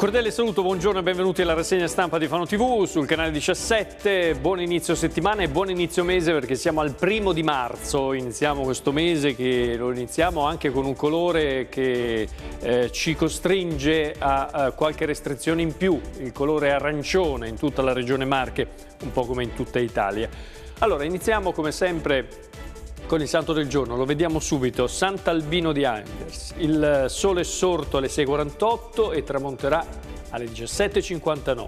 cordiale saluto, buongiorno e benvenuti alla rassegna stampa di Fano TV sul canale 17. Buon inizio settimana e buon inizio mese perché siamo al primo di marzo. Iniziamo questo mese che lo iniziamo anche con un colore che eh, ci costringe a, a qualche restrizione in più. Il colore arancione in tutta la regione Marche, un po' come in tutta Italia. Allora, iniziamo come sempre con il santo del giorno lo vediamo subito, Sant'Albino di Angers. Il eh, sole è sorto alle 6.48 e tramonterà alle 17.59.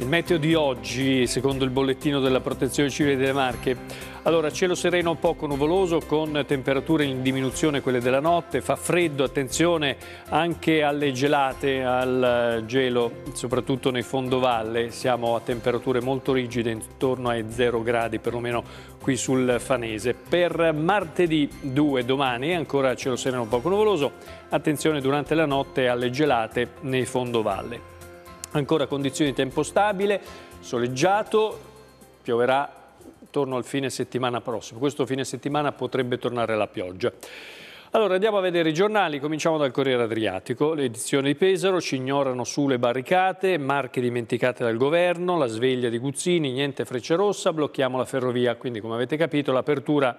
Il meteo di oggi, secondo il bollettino della Protezione Civile delle Marche, allora, cielo sereno un poco nuvoloso con temperature in diminuzione quelle della notte, fa freddo, attenzione anche alle gelate, al gelo, soprattutto nei fondovalle, siamo a temperature molto rigide, intorno ai 0 gradi perlomeno qui sul Fanese. Per martedì 2 domani ancora cielo sereno un poco nuvoloso, attenzione durante la notte alle gelate nei fondovalle. Ancora condizioni di tempo stabile, soleggiato, pioverà torno al fine settimana prossimo. Questo fine settimana potrebbe tornare la pioggia. Allora andiamo a vedere i giornali, cominciamo dal Corriere Adriatico, l'edizione di Pesaro, ci ignorano sulle barricate, marche dimenticate dal governo, la sveglia di Guzzini, niente freccia rossa, blocchiamo la ferrovia, quindi come avete capito l'apertura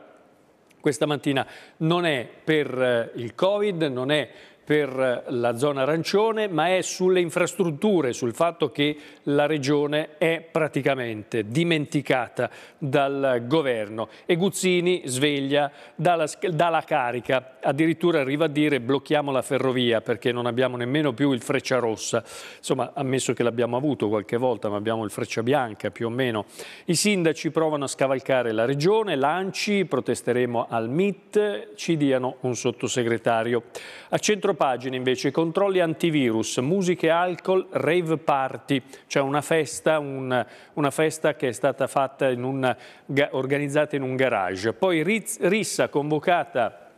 questa mattina non è per eh, il Covid, non è per la zona arancione, ma è sulle infrastrutture, sul fatto che la regione è praticamente dimenticata dal governo. E Guzzini sveglia dalla, dalla carica, addirittura arriva a dire blocchiamo la ferrovia perché non abbiamo nemmeno più il freccia rossa. Insomma, ammesso che l'abbiamo avuto qualche volta, ma abbiamo il freccia bianca più o meno. I sindaci provano a scavalcare la regione, l'ANCI, protesteremo al MIT, ci diano un sottosegretario. A centro pagine invece, controlli antivirus, musiche, alcol, rave party. cioè una festa, un, una festa che è stata in un, organizzata in un garage. Poi Rissa convocata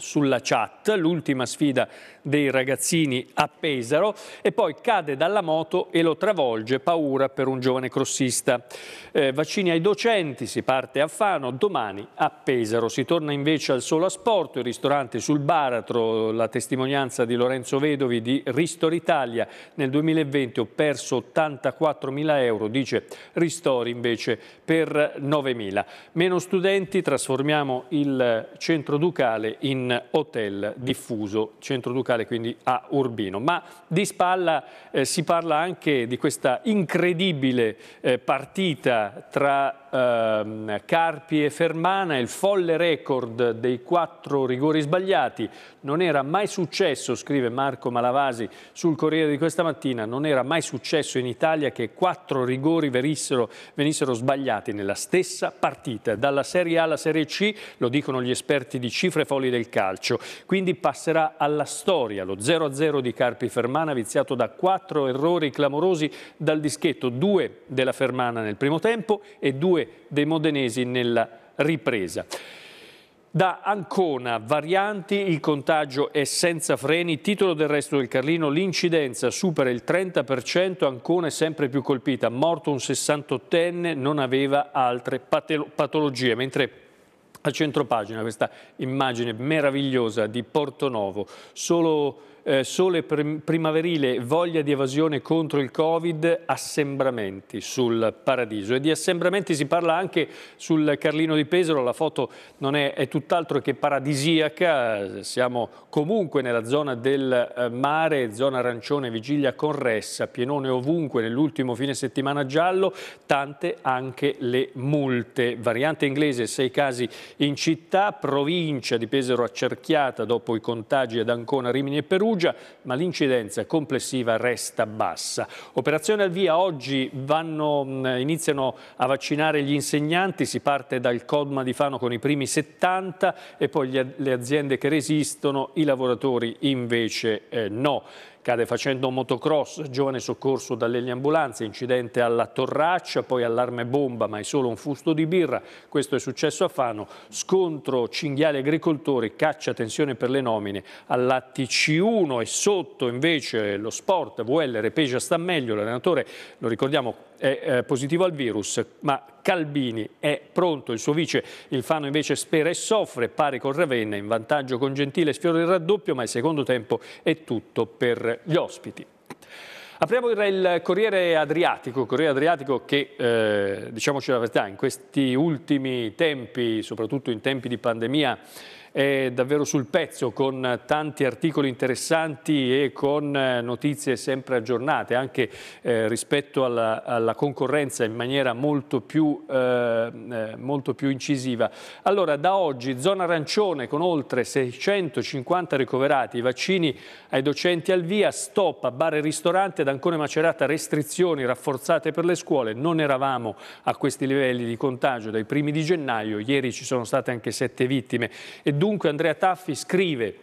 sulla chat, l'ultima sfida dei ragazzini a Pesaro e poi cade dalla moto e lo travolge, paura per un giovane crossista. Eh, vaccini ai docenti, si parte a Fano, domani a Pesaro. Si torna invece al solo asporto, il ristorante sul baratro, la testimonianza di Lorenzo Vedovi di Ristor Italia. Nel 2020 ho perso 84 mila euro, dice Ristori invece per 9 mila. Meno studenti, trasformiamo il centro ducale in hotel diffuso, centro ducale quindi a Urbino. Ma di spalla eh, si parla anche di questa incredibile eh, partita tra eh, Carpi e Fermana, il folle record dei quattro rigori sbagliati. Non era mai successo, scrive Marco Malavasi sul Corriere di questa mattina, non era mai successo in Italia che quattro rigori venissero, venissero sbagliati nella stessa partita, dalla Serie A alla Serie C, lo dicono gli esperti di cifre folli del calcio. Quindi passerà alla storia lo 0-0 di Carpi Fermana, viziato da quattro errori clamorosi dal dischetto, due della Fermana nel primo tempo e due 2 dei modenesi nella ripresa. Da Ancona, varianti, il contagio è senza freni, titolo del resto del Carlino, l'incidenza supera il 30%, Ancona è sempre più colpita, morto un 68enne, non aveva altre patologie, mentre a centropagina questa immagine meravigliosa di Portonovo, solo eh, sole prim primaverile, voglia di evasione contro il Covid, assembramenti sul Paradiso. E di assembramenti si parla anche sul Carlino di Pesaro, la foto non è, è tutt'altro che paradisiaca, siamo comunque nella zona del eh, mare, zona arancione, vigilia con ressa, pienone ovunque, nell'ultimo fine settimana giallo, tante anche le multe. Variante inglese, sei casi in città, provincia di Pesaro accerchiata dopo i contagi ad Ancona, Rimini e Perù, Perugia, ma l'incidenza complessiva resta bassa. Operazione al via, oggi vanno, iniziano a vaccinare gli insegnanti, si parte dal Codma di Fano con i primi 70 e poi le aziende che resistono, i lavoratori invece eh, no. Cade facendo motocross, giovane soccorso dalle ambulanze, incidente alla Torraccia, poi allarme bomba, ma è solo un fusto di birra. Questo è successo a Fano. Scontro cinghiale agricoltore, caccia tensione per le nomine. All'atti C1 e sotto invece lo sport, VL Repegia sta meglio, l'allenatore, lo ricordiamo, è eh, positivo al virus, ma Calbini è pronto, il suo vice il Fano invece spera e soffre, pari con Ravenna, in vantaggio con Gentile sfiora il raddoppio ma il secondo tempo è tutto per gli ospiti. Apriamo il Corriere Adriatico, Corriere Adriatico che, eh, diciamoci la verità, in questi ultimi tempi, soprattutto in tempi di pandemia, è davvero sul pezzo con tanti articoli interessanti e con eh, notizie sempre aggiornate anche eh, rispetto alla, alla, concorrenza in maniera molto più, eh, eh molto più incisiva. Allora da oggi zona arancione con oltre 650 ricoverati, vaccini ai docenti al via, stop a bar e ristorante, ad Ancone Macerata restrizioni rafforzate per le scuole, non eravamo a questi livelli di contagio dai primi di gennaio, ieri ci sono state anche sette vittime e Dunque Andrea Taffi scrive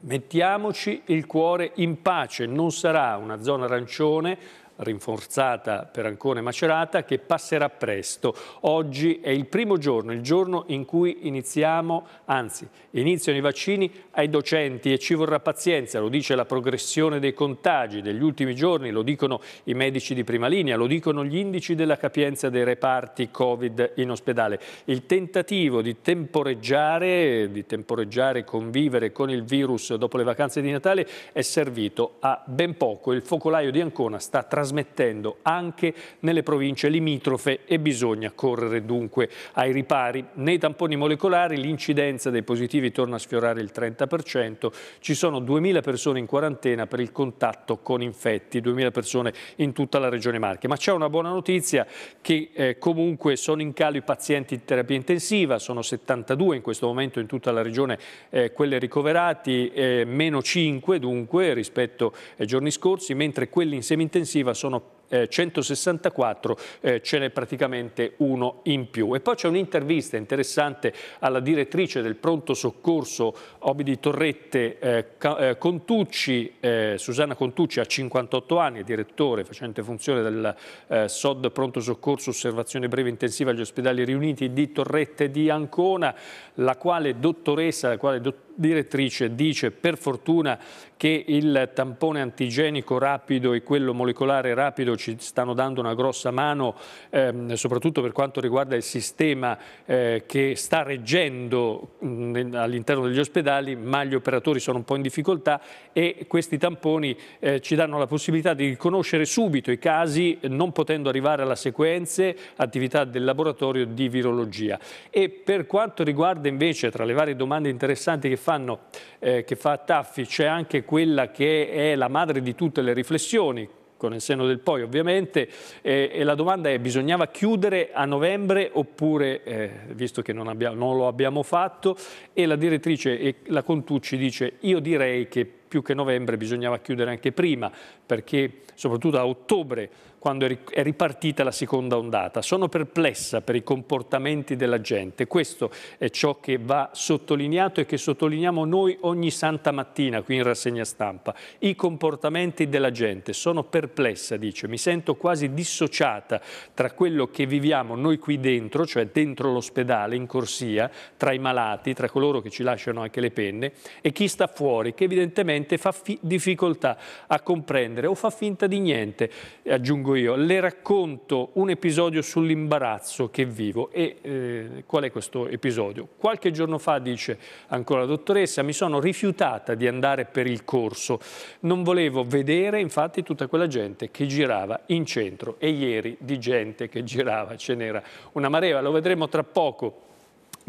Mettiamoci il cuore in pace, non sarà una zona arancione, rinforzata per Ancona e Macerata che passerà presto. Oggi è il primo giorno, il giorno in cui iniziamo, anzi iniziano i vaccini ai docenti e ci vorrà pazienza, lo dice la progressione dei contagi degli ultimi giorni, lo dicono i medici di prima linea, lo dicono gli indici della capienza dei reparti Covid in ospedale. Il tentativo di temporeggiare, di temporeggiare, convivere con il virus dopo le vacanze di Natale è servito a ben poco. Il focolaio di Ancona sta trasformando trasmettendo anche nelle province limitrofe e bisogna correre dunque ai ripari. Nei tamponi molecolari l'incidenza dei positivi torna a sfiorare il 30%, ci sono 2.000 persone in quarantena per il contatto con infetti, 2.000 persone in tutta la regione Marche. Ma c'è una buona notizia che eh, comunque sono in calo i pazienti in terapia intensiva, sono 72 in questo momento in tutta la regione eh, quelle ricoverati, eh, meno 5 dunque rispetto ai giorni scorsi, mentre quelli in semi intensiva sono 164 eh, eh, ce n'è praticamente uno in più. E poi c'è un'intervista interessante alla direttrice del pronto soccorso Obidi Torrette eh, eh, Contucci, eh, Susanna Contucci ha 58 anni, è direttore facente funzione del eh, SOD pronto soccorso osservazione breve intensiva agli ospedali riuniti di Torrette di Ancona, la quale dottoressa, la quale dottoressa direttrice dice per fortuna che il tampone antigenico rapido e quello molecolare rapido ci stanno dando una grossa mano, ehm, soprattutto per quanto riguarda il sistema eh, che sta reggendo all'interno degli ospedali, ma gli operatori sono un po' in difficoltà e questi tamponi eh, ci danno la possibilità di riconoscere subito i casi, non potendo arrivare alla sequenze, attività del laboratorio di virologia. E per quanto riguarda invece, tra le varie domande interessanti che fanno, eh, che fa Taffi, c'è anche quella che è la madre di tutte le riflessioni, con il seno del poi ovviamente, eh, e la domanda è bisognava chiudere a novembre oppure, eh, visto che non, abbiamo, non, lo abbiamo fatto, e la direttrice e la Contucci dice io direi che più che novembre bisognava chiudere anche prima, perché soprattutto a ottobre quando è ripartita la seconda ondata. Sono perplessa per i comportamenti della gente. Questo è ciò che va sottolineato e che sottolineiamo noi ogni santa mattina qui in rassegna stampa. I comportamenti della gente. Sono perplessa, dice. Mi sento quasi dissociata tra quello che viviamo noi qui dentro, cioè dentro l'ospedale, in corsia, tra i malati, tra coloro che ci lasciano anche le penne, e chi sta fuori, che evidentemente fa difficoltà a comprendere o fa finta di niente. Aggiungo io, le racconto un episodio sull'imbarazzo che vivo e eh, qual è questo episodio? Qualche giorno fa, dice ancora la dottoressa, mi sono rifiutata di andare per il corso, non volevo vedere infatti tutta quella gente che girava in centro e ieri di gente che girava ce n'era una marea, lo vedremo tra poco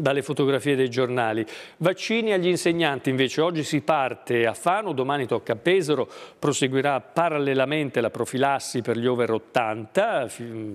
dalle fotografie dei giornali. Vaccini agli insegnanti invece oggi si parte a Fano, domani tocca a Pesaro, proseguirà parallelamente la profilassi per gli over 80,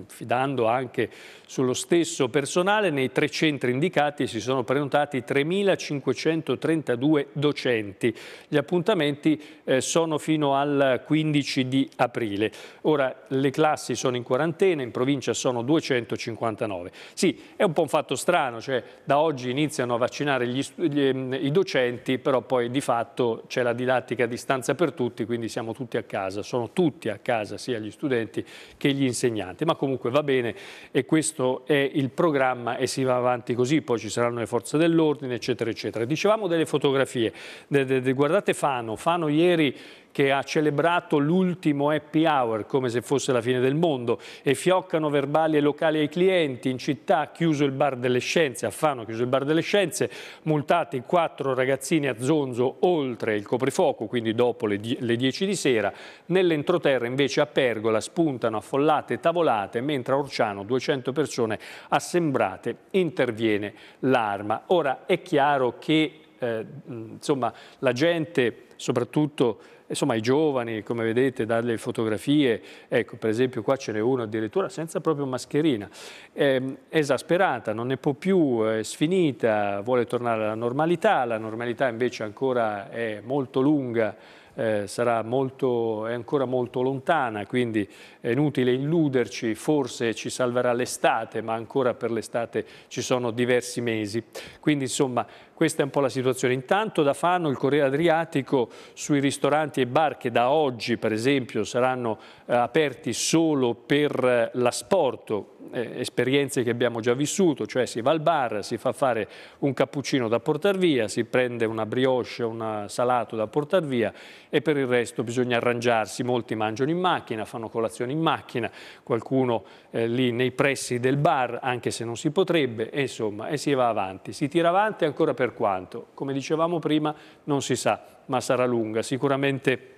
fidando anche sullo stesso personale. Nei tre centri indicati si sono prenotati 3.532 docenti. Gli appuntamenti eh, sono fino al 15 di aprile. Ora le classi sono in quarantena, in provincia sono 259. Sì, è un po' un fatto strano, cioè da oggi iniziano a vaccinare gli, gli, mm, i docenti, però poi di fatto c'è la didattica a distanza per tutti, quindi siamo tutti a casa, sono tutti a casa sia gli studenti che gli insegnanti, ma comunque va bene e questo è il programma e si va avanti così, poi ci saranno le forze dell'ordine eccetera eccetera. Dicevamo delle fotografie, de, de, de, guardate Fano, Fano ieri che ha celebrato l'ultimo happy hour come se fosse la fine del mondo e fioccano verbali e locali ai clienti in città, chiuso il bar delle scienze, a Fano chiuso il bar delle scienze, multati quattro ragazzini a zonzo oltre il coprifuoco, quindi dopo le, le 10 di sera, nell'entroterra invece a Pergola spuntano affollate tavolate, mentre a Orciano 200 persone assembrate interviene l'arma. Ora è chiaro che eh, insomma, la gente, soprattutto insomma, i giovani, come vedete, dalle fotografie, ecco, per esempio qua ce n'è uno addirittura senza proprio mascherina, è ehm, esasperata, non ne può più, è sfinita, vuole tornare alla normalità, la normalità invece ancora è molto lunga, eh, sarà molto, è ancora molto lontana, quindi è inutile illuderci, forse ci salverà l'estate, ma ancora per l'estate ci sono diversi mesi. Quindi insomma questa è un po' la situazione. Intanto da Fano il Corriere Adriatico sui ristoranti e bar che da oggi per esempio saranno eh, aperti solo per eh, l'asporto, eh, esperienze che abbiamo già vissuto, cioè si va al bar, si fa fare un cappuccino da portare via, si prende una brioche, un salato da portare via e per il resto bisogna arrangiarsi, molti mangiano in macchina, fanno colazione in macchina, qualcuno eh, lì nei pressi del bar anche se non si potrebbe, e, insomma, e si va avanti, si tira avanti ancora per per quanto. Come dicevamo prima non si sa, ma sarà lunga. Sicuramente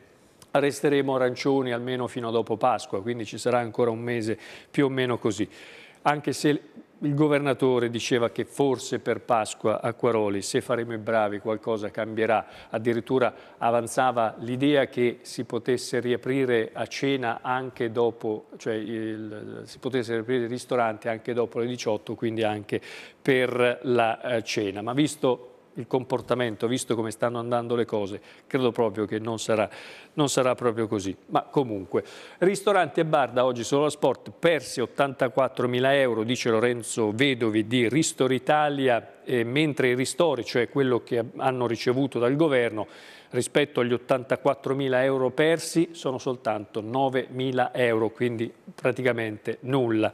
resteremo arancioni almeno fino a dopo Pasqua, quindi ci sarà ancora un mese più o meno così. Anche se il governatore diceva che forse per Pasqua a Quaroli, se faremo i bravi, qualcosa cambierà. Addirittura avanzava l'idea che si potesse riaprire a cena anche dopo, cioè il, si potesse riaprire il ristorante anche dopo le 18, quindi anche per la eh, cena. Ma visto il comportamento, visto come stanno andando le cose, credo proprio che non sarà, non sarà proprio così. Ma comunque, ristoranti e bar da oggi solo sport, persi 84 mila euro, dice Lorenzo Vedovi di Ristor Italia, mentre i ristori, cioè quello che hanno ricevuto dal governo, rispetto agli 84 mila euro persi sono soltanto 9 mila euro, quindi praticamente nulla.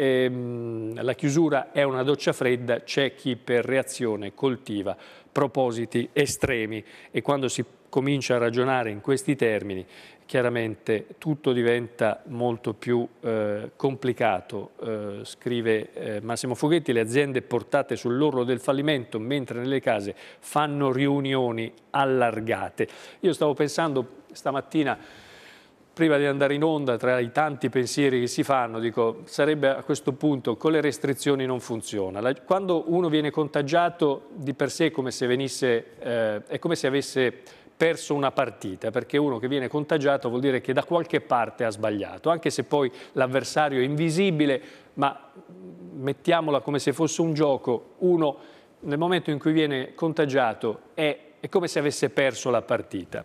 Ehm, la chiusura è una doccia fredda, c'è chi per reazione coltiva propositi estremi e quando si comincia a ragionare in questi termini chiaramente tutto diventa molto più eh, complicato. Eh, scrive eh, Massimo Foghetti, le aziende portate sull'orlo del fallimento mentre nelle case fanno riunioni allargate. Io stavo pensando stamattina prima di andare in onda, tra i tanti pensieri che si fanno, dico, sarebbe a questo punto, con le restrizioni non funziona. La, quando uno viene contagiato, di per sé è come se, venisse, eh, è come se avesse perso una partita, perché uno che viene contagiato vuol dire che da qualche parte ha sbagliato, anche se poi l'avversario è invisibile, ma mm, mettiamola come se fosse un gioco, uno nel momento in cui viene contagiato è, è come se avesse perso la partita.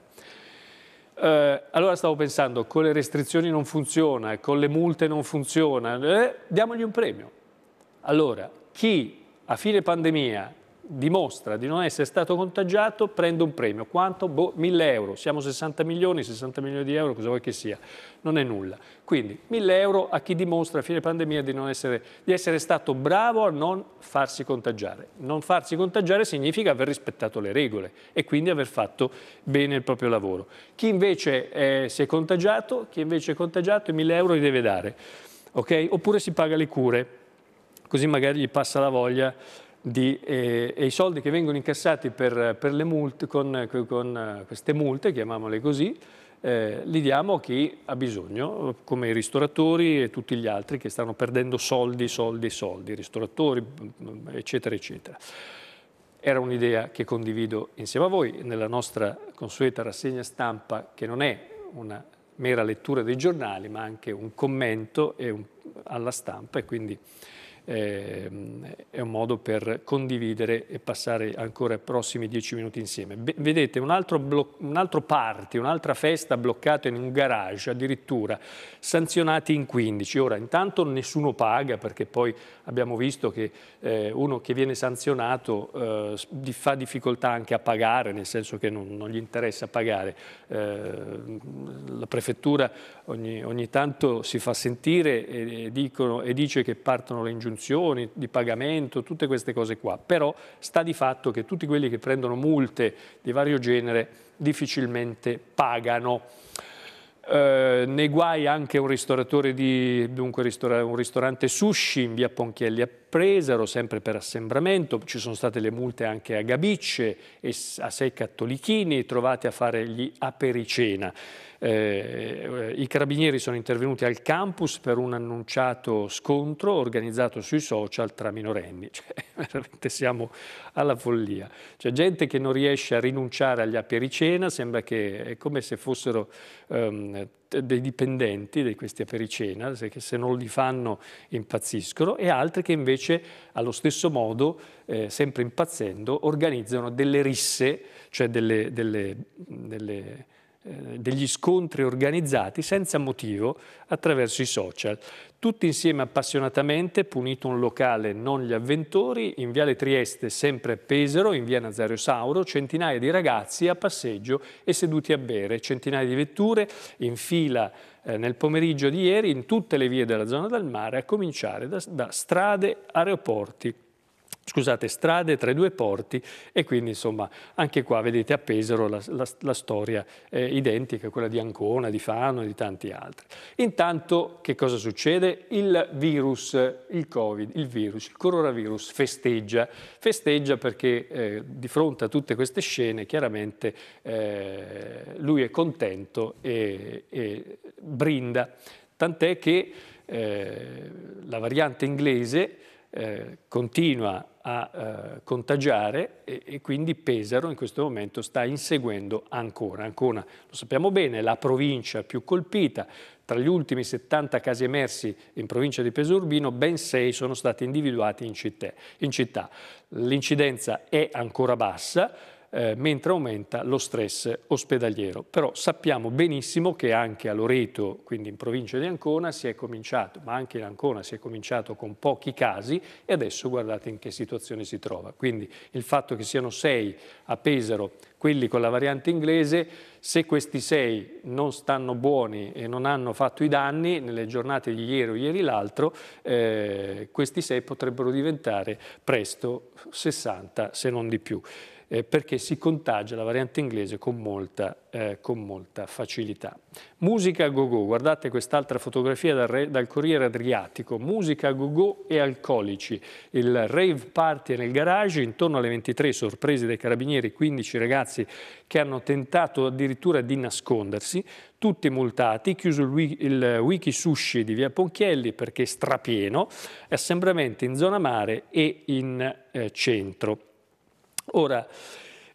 Eh, allora stavo pensando, con le restrizioni non funziona, con le multe non funziona, eh, diamogli un premio. Allora, chi a fine pandemia dimostra di non essere stato contagiato, prende un premio. Quanto? Boh, 1000 euro. Siamo 60 milioni, 60 milioni di euro, cosa vuoi che sia? Non è nulla. Quindi 1000 euro a chi dimostra a fine pandemia di, essere, di essere stato bravo a non farsi contagiare. Non farsi contagiare significa aver rispettato le regole e quindi aver fatto bene il proprio lavoro. Chi invece è, si è contagiato, chi invece è contagiato, i 1000 euro li deve dare. Okay? Oppure si paga le cure, così magari gli passa la voglia di, e, eh, e, i soldi che vengono incassati per, per multe, con, con, eh, queste multe, chiamiamole così, eh, li diamo a chi ha bisogno, come i ristoratori e tutti gli altri che stanno perdendo soldi, soldi, soldi, ristoratori, eccetera, eccetera. Era un'idea che condivido insieme a voi nella nostra consueta rassegna stampa, che non è una mera lettura dei giornali, ma anche un commento un, alla stampa e quindi eh, è un modo per condividere e passare ancora i prossimi dieci minuti insieme. Be vedete un altro, un altro party, un'altra festa bloccata in un garage addirittura, sanzionati in 15. Ora intanto nessuno paga perché poi abbiamo visto che eh, uno che viene sanzionato eh, fa difficoltà anche a pagare, nel senso che non, non gli interessa pagare. Eh, la prefettura ogni, ogni, tanto si fa sentire e, e, dicono, e dice che partono le ingiunzioni ingiunzioni di pagamento, tutte queste cose qua, però sta di fatto che tutti quelli che prendono multe di vario genere difficilmente pagano. Eh, nei guai anche un ristoratore di, dunque, un ristorante sushi in via Ponchielli presero sempre per assembramento, ci sono state le multe anche a Gabicce e a sei cattolichini trovati a fare gli apericena. Eh, I carabinieri sono intervenuti al campus per un annunciato scontro organizzato sui social tra minorenni. Cioè, veramente siamo alla follia. C'è gente che non riesce a rinunciare agli apericena, sembra che è come se fossero ehm, dei dipendenti di questi apericena, che se non li fanno impazziscono, e altri che invece allo stesso modo, eh, sempre impazzendo, organizzano delle risse, cioè delle, delle, delle, eh, degli scontri organizzati senza motivo attraverso i social tutti insieme appassionatamente, punito un locale non gli avventori, in Viale Trieste, sempre Pesaro, in Via Nazario Sauro, centinaia di ragazzi a passeggio e seduti a bere, centinaia di vetture in fila eh, nel pomeriggio di ieri in tutte le vie della zona del mare, a cominciare da, da strade, aeroporti scusate, strade tra i due porti e quindi insomma anche qua vedete a Pesaro la, la, la storia eh, identica, quella di Ancona, di Fano e di tanti altri. Intanto che cosa succede? Il virus, il covid, il virus, il coronavirus festeggia, festeggia perché eh, di fronte a tutte queste scene chiaramente eh, lui è contento e, e brinda, tant'è che eh, la variante inglese eh, continua a eh, contagiare e, e, quindi Pesaro in questo momento sta inseguendo ancora. Ancona, lo sappiamo bene, è la provincia più colpita. Tra gli ultimi 70 casi emersi in provincia di Pesaro Urbino, ben 6 sono stati individuati in città. In città. L'incidenza è ancora bassa, eh, mentre aumenta lo stress ospedaliero. Però sappiamo benissimo che anche a Loreto, quindi in provincia di Ancona, si è cominciato, ma anche in Ancona si è cominciato con pochi casi e adesso guardate in che situazione si trova. Quindi il fatto che siano sei a Pesaro quelli con la variante inglese, se questi sei non stanno buoni e non hanno fatto i danni, nelle giornate di ieri o ieri l'altro, eh, questi sei potrebbero diventare presto 60 se non di più eh, perché si contagia la variante inglese con molta, eh, con molta facilità. Musica a go-go, guardate quest'altra fotografia dal, re, dal, Corriere Adriatico, musica a go-go e alcolici, il rave party nel garage, intorno alle 23 sorpresi dai carabinieri, 15 ragazzi che hanno tentato addirittura di nascondersi, tutti multati, chiuso il, il wiki sushi di via Ponchielli perché strapieno, assembramenti in zona mare e in eh, centro. Ora,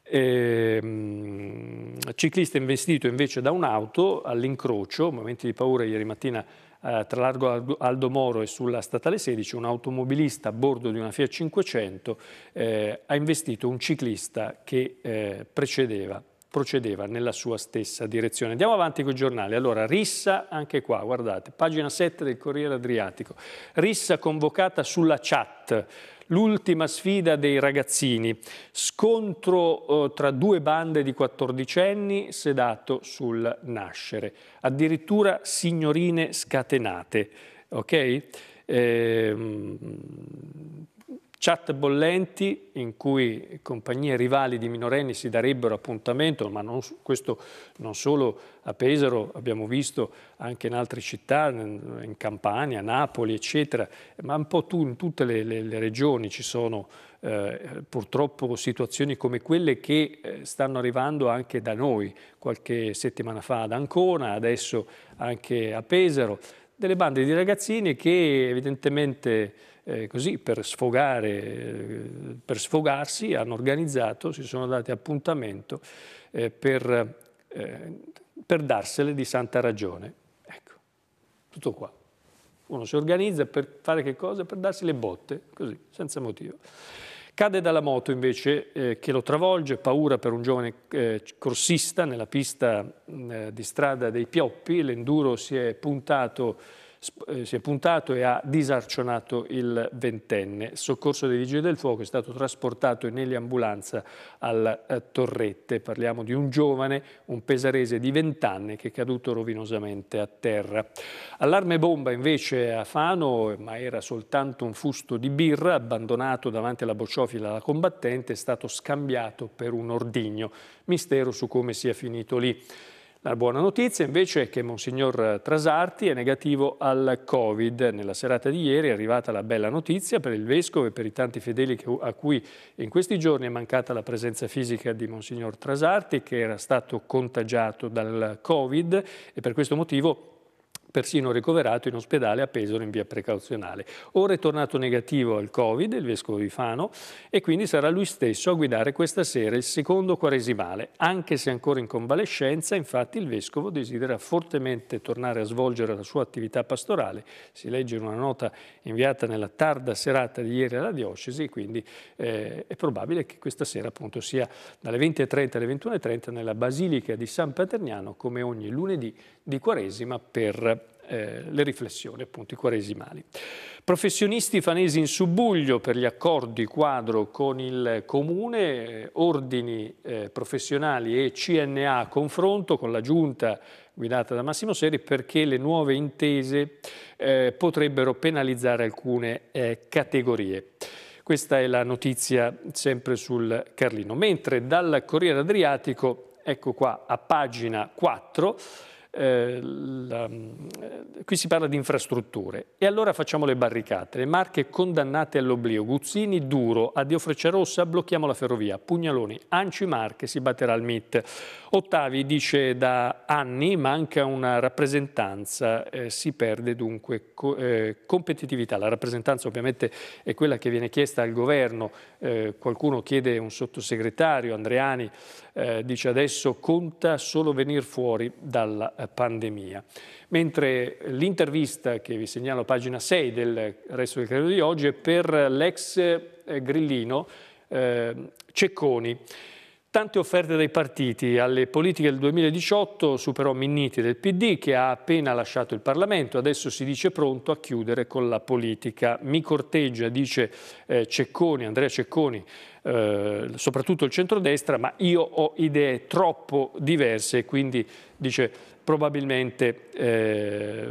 ehm, ciclista investito invece da un'auto all'incrocio, momenti di paura ieri mattina eh, tra largo Aldo Moro e sulla Statale 16, un automobilista a bordo di una Fiat 500 eh, ha investito un ciclista che eh, precedeva procedeva nella sua stessa direzione. Andiamo avanti con i giornali. Allora, rissa anche qua, guardate, pagina 7 del Corriere Adriatico. Rissa convocata sulla chat l'ultima sfida dei ragazzini, scontro eh, tra due bande di quattordicenni sedato sul nascere, addirittura signorine scatenate, ok? Ehm Chat bollenti in cui compagnie rivali di minorenni si darebbero appuntamento, ma non, questo non solo a Pesaro, abbiamo visto anche in altre città, in Campania, Napoli, eccetera, ma un po' tu, in tutte le, le, le regioni ci sono eh, purtroppo situazioni come quelle che eh, stanno arrivando anche da noi, qualche settimana fa ad Ancona, adesso anche a Pesaro, delle bande di ragazzini che evidentemente eh, così per sfogare, eh, per sfogarsi, hanno organizzato, si sono dati appuntamento eh, per, eh, per darsele di santa ragione. Ecco, tutto qua. Uno si organizza per fare che cosa? Per darsi le botte, così, senza motivo. Cade dalla moto invece eh, che lo travolge, paura per un giovane eh, corsista nella pista eh, di strada dei Pioppi, l'enduro si è puntato eh, si è puntato e ha disarcionato il ventenne. Soccorso dei Vigili del Fuoco è stato trasportato nell'ambulanza al eh, Torrette. Parliamo di un giovane, un pesarese di 20 anni che è caduto rovinosamente a terra. Allarme bomba invece a Fano, ma era soltanto un fusto di birra abbandonato davanti alla bocciofila alla combattente, è stato scambiato per un ordigno. Mistero su come sia finito lì. La buona notizia invece è che Monsignor Trasarti è negativo al Covid. Nella serata di ieri è arrivata la bella notizia per il Vescovo e per i tanti fedeli a cui in questi giorni è mancata la presenza fisica di Monsignor Trasarti che era stato contagiato dal Covid e per questo motivo persino ricoverato in ospedale a Pesaro in via precauzionale. Ora è tornato negativo al Covid, il vescovo di Fano e quindi sarà lui stesso a guidare questa sera il secondo quaresimale. Anche se ancora in convalescenza, infatti il vescovo desidera fortemente tornare a svolgere la sua attività pastorale. Si legge in una nota inviata nella tarda serata di ieri alla diocesi, quindi eh, è probabile che questa sera appunto sia dalle 20.30 alle 21.30 nella Basilica di San Paterniano, come ogni lunedì di quaresima per eh, le riflessioni, appunto, i quaresimali. Professionisti fanesi in subbuglio per gli accordi quadro con il Comune, eh, ordini eh, professionali e CNA a confronto con la Giunta guidata da Massimo Seri perché le nuove intese eh, potrebbero penalizzare alcune categorie. Questa è la notizia sempre sul Carlino. Mentre dal Corriere Adriatico, ecco qua a pagina 4, eh, la, eh, qui si parla di infrastrutture e allora facciamo le barricate, le marche condannate all'oblio, Guzzini duro, addio freccia rossa, blocchiamo la ferrovia, Pugnaloni, Anci Marche si batterà al MIT. Ottavi dice da anni manca una rappresentanza, eh, si perde dunque co eh, competitività, la rappresentanza ovviamente è quella che viene chiesta al governo, eh, qualcuno chiede un sottosegretario, Andreani, eh, dice adesso conta solo venire fuori dalla eh, pandemia. Mentre l'intervista che vi segnalo pagina 6 del resto del credo di oggi è per l'ex eh, grillino eh, Cecconi. Tante offerte dai partiti. Alle politiche del 2018 superò Minniti del PD che ha appena lasciato il Parlamento. Adesso si dice pronto a chiudere con la politica. Mi corteggia, dice eh, Cecconi, Andrea Cecconi, eh, soprattutto il centrodestra, ma io ho idee troppo diverse, e quindi dice probabilmente eh,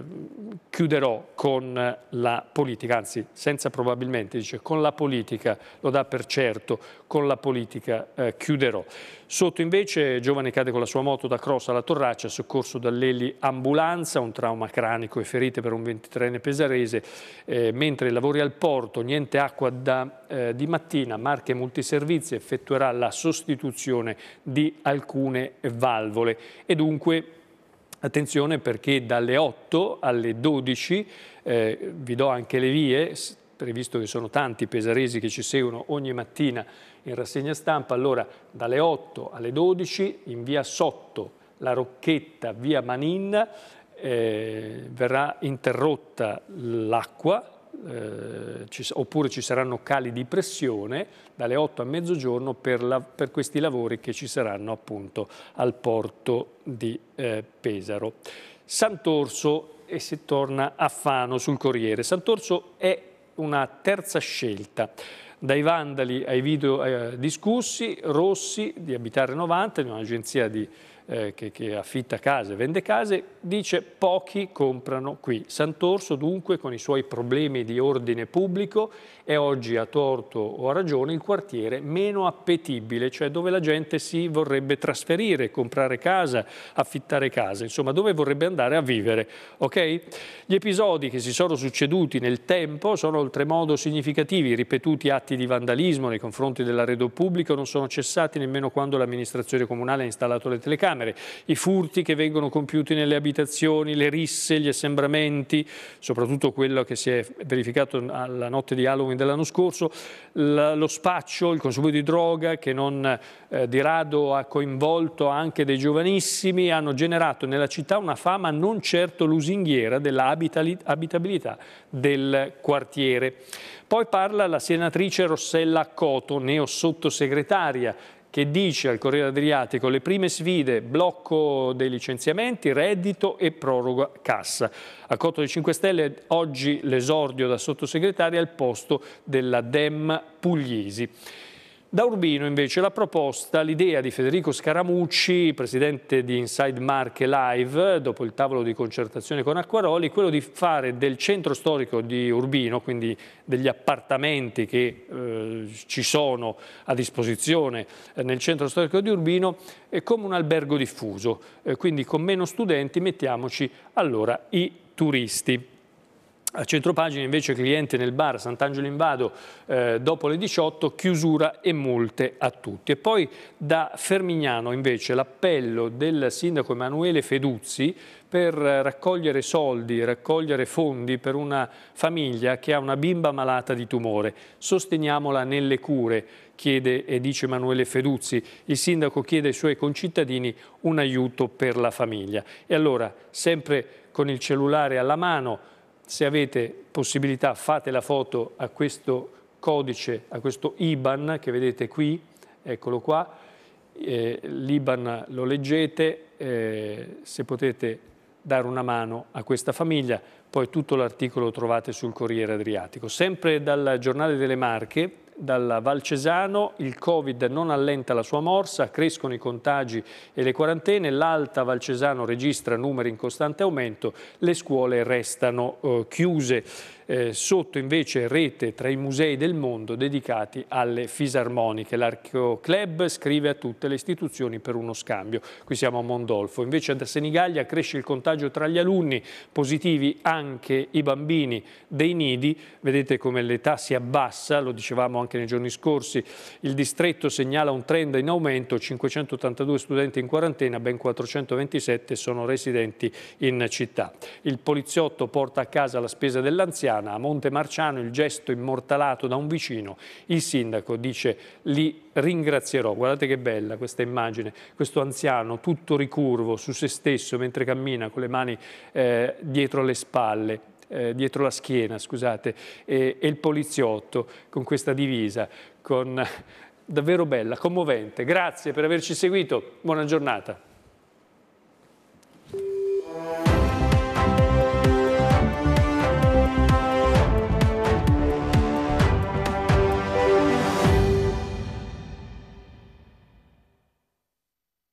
chiuderò con la politica, anzi senza probabilmente, dice con la politica, lo dà per certo, con la politica eh, chiuderò. Sotto invece giovane cade con la sua moto da cross alla Torraccia, soccorso dall'Eli ambulanza, un trauma cranico e ferite per un 23enne pesarese, eh, mentre lavori al porto, niente acqua da, eh, di mattina, Marche Multiservizi effettuerà la sostituzione di alcune valvole e dunque Attenzione perché dalle 8 alle 12, eh, vi do anche le vie, previsto che sono tanti pesaresi che ci seguono ogni mattina in rassegna stampa, allora dalle 8 alle 12 in via Sotto, la Rocchetta, via Manin, eh, verrà interrotta l'acqua, eh, ci, oppure ci saranno cali di pressione dalle 8 a mezzogiorno per, la, per questi lavori che ci saranno appunto al porto di eh, Pesaro. Sant'Orso e si torna a Fano sul Corriere. Sant'Orso è una terza scelta. Dai vandali ai video eh, discussi, Rossi di Abitare 90, di un'agenzia di eh, che, che, affitta case, vende case, dice pochi comprano qui. Sant'Orso dunque con i suoi problemi di ordine pubblico è oggi a torto o a ragione il quartiere meno appetibile, cioè dove la gente si vorrebbe trasferire, comprare casa, affittare casa, insomma dove vorrebbe andare a vivere. Okay? Gli episodi che si sono succeduti nel tempo sono oltremodo significativi, ripetuti atti di vandalismo nei confronti dell'arredo pubblico non sono cessati nemmeno quando l'amministrazione comunale ha installato le telecamere camere, i furti che vengono compiuti nelle abitazioni, le risse, gli assembramenti, soprattutto quello che si è verificato alla notte di Halloween dell'anno scorso, lo spaccio, il consumo di droga che non eh, di rado ha coinvolto anche dei giovanissimi, hanno generato nella città una fama non certo lusinghiera dell'abitabilità del quartiere. Poi parla la senatrice Rossella Coto, neo sottosegretaria che dice al Corriere Adriatico le prime sfide, blocco dei licenziamenti, reddito e proroga cassa. A Cotto dei 5 Stelle oggi l'esordio da sottosegretaria al posto della Dem Puglisi. Da Urbino invece la proposta, l'idea di Federico Scaramucci, presidente di Inside Marche Live, dopo il tavolo di concertazione con Acquaroli, quello di fare del centro storico di Urbino, quindi degli appartamenti che eh, ci sono a disposizione eh, nel centro storico di Urbino, eh, come un albergo diffuso. Eh, quindi con meno studenti mettiamoci allora i turisti. A centropagina invece cliente nel bar Sant'Angelo in Vado eh, dopo le 18, chiusura e multe a tutti. E poi da Fermignano invece l'appello del sindaco Emanuele Feduzzi per raccogliere soldi, raccogliere fondi per una famiglia che ha una bimba malata di tumore. Sosteniamola nelle cure, chiede e dice Emanuele Feduzzi. Il sindaco chiede ai suoi concittadini un aiuto per la famiglia. E allora, sempre con il cellulare alla mano, se avete possibilità fate la foto a questo codice, a questo IBAN che vedete qui, eccolo qua, eh, l'IBAN lo leggete, eh, se potete dare una mano a questa famiglia, poi tutto l'articolo lo trovate sul Corriere Adriatico. Sempre dal Giornale delle Marche, dalla Val Cesano, il Covid non allenta la sua morsa, crescono i contagi e le quarantene, l'Alta Val Cesano registra numeri in costante aumento, le scuole restano eh, chiuse eh, sotto invece rete tra i musei del mondo dedicati alle fisarmoniche. L'Archeo Club scrive a tutte le istituzioni per uno scambio. Qui siamo a Mondolfo. Invece da Senigallia cresce il contagio tra gli alunni, positivi anche i bambini dei nidi. Vedete come l'età si abbassa, lo dicevamo anche nei giorni scorsi. Il distretto segnala un trend in aumento, 582 studenti in quarantena, ben 427 sono residenti in città. Il poliziotto porta a casa la spesa dell'anziano Toscana. A Marciano il gesto immortalato da un vicino. Il sindaco dice li ringrazierò. Guardate che bella questa immagine, questo anziano tutto ricurvo su se stesso mentre cammina con le mani eh, dietro le spalle. Eh, dietro la schiena, scusate, e, e il poliziotto con questa divisa, con davvero bella, commovente. Grazie per averci seguito, buona giornata.